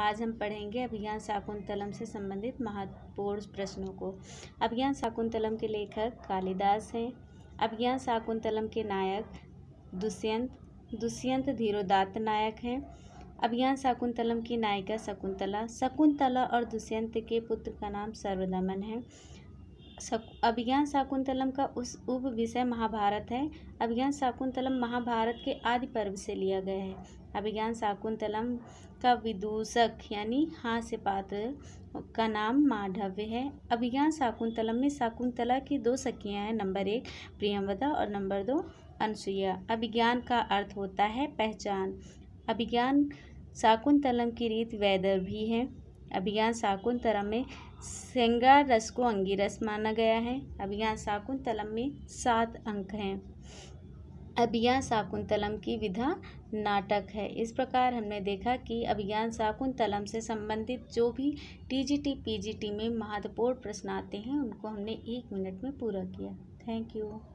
आज हम पढ़ेंगे अभियान शाकुंतलम से संबंधित महत्वपूर्ण प्रश्नों को अभियान शाकुंतलम के लेखक कालिदास हैं अभियान शाकुंतलम के नायक दुष्यंत दुष्यंत धीरोदात्त नायक हैं अभियान शाकुंतलम की नायिका शकुंतला शकुंतला और दुष्यंत के पुत्र का नाम सर्वदमन है सक अभिज्ञान शाकुंतलम का उस उप विषय महाभारत है अभिज्ञान शाकुंतलम महाभारत के आदि पर्व से लिया गया है अभिज्ञान शाकुंतलम का विदूषक यानी हास्य पात्र का नाम माधव्य है अभिज्ञान शाकुंतलम में शाकुंतला की दो सखियां हैं नंबर एक प्रियमवदा और नंबर दो अनुसुईया अभिज्ञान का अर्थ होता है पहचान अभिज्ञान शाकुंतलम की रीत वैदर्भी है अभियान शाकुंतलम में श्रृंगार रस को अंगी रस माना गया है अभियान शाकुंतलम में सात अंक हैं अभियान शाकुंतलम की विधा नाटक है इस प्रकार हमने देखा कि अभियान शाकुंतलम से संबंधित जो भी टीजीटी पीजीटी में महत्वपूर्ण प्रश्न आते हैं उनको हमने एक मिनट में पूरा किया थैंक यू